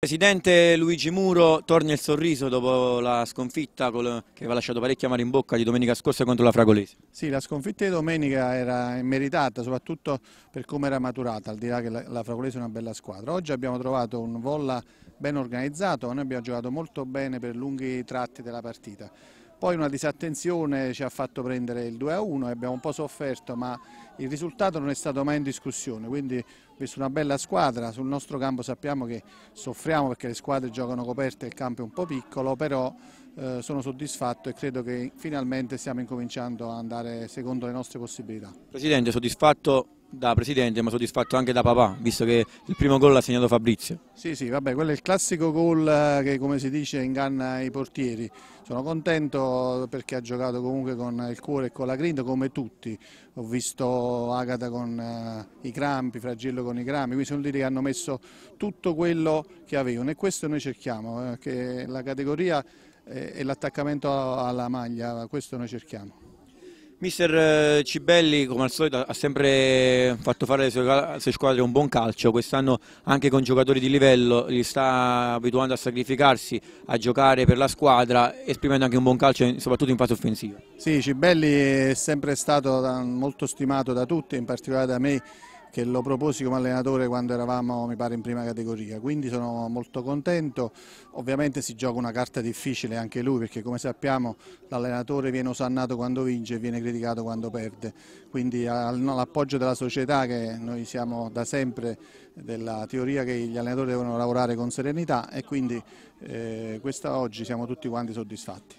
Presidente Luigi Muro, torna il sorriso dopo la sconfitta che aveva lasciato parecchia mare in bocca di domenica scorsa contro la Fragolese. Sì, la sconfitta di domenica era meritata, soprattutto per come era maturata, al di là che la, Fragolese è una bella squadra. Oggi abbiamo trovato un volla ben organizzato, noi abbiamo giocato molto bene per lunghi tratti della partita. Poi una disattenzione ci ha fatto prendere il 2-1 a e abbiamo un po' sofferto ma il risultato non è stato mai in discussione, quindi visto una bella squadra, sul nostro campo sappiamo che soffriamo perché le squadre giocano coperte e il campo è un po' piccolo, però eh, sono soddisfatto e credo che finalmente stiamo incominciando a andare secondo le nostre possibilità. Presidente, soddisfatto da presidente, ma soddisfatto anche da papà, visto che il primo gol l'ha segnato Fabrizio. Sì, sì, vabbè, quello è il classico gol eh, che come si dice inganna i portieri. Sono contento perché ha giocato comunque con il cuore e con la grinta come tutti. Ho visto Agata con eh, i crampi, Fragello con i crampi, quindi sono lì che hanno messo tutto quello che avevano e questo noi cerchiamo, eh, che la categoria e l'attaccamento alla maglia, questo noi cerchiamo. Mister eh, Cibelli, come al solito, ha sempre fatto fare alle sue, squadre un buon calcio. Quest'anno, anche con giocatori di livello, li sta abituando a sacrificarsi, a giocare per la squadra, esprimendo anche un buon calcio, soprattutto in fase offensiva. Sì, Cibelli è sempre stato molto stimato da tutti, in particolare da me che lo proposi come allenatore quando eravamo mi pare in prima categoria quindi sono molto contento ovviamente si gioca una carta difficile anche lui perché come sappiamo l'allenatore viene osannato quando vince e viene criticato quando perde quindi all'appoggio della società che noi siamo da sempre della teoria che gli allenatori devono lavorare con serenità e quindi eh, questa oggi siamo tutti quanti soddisfatti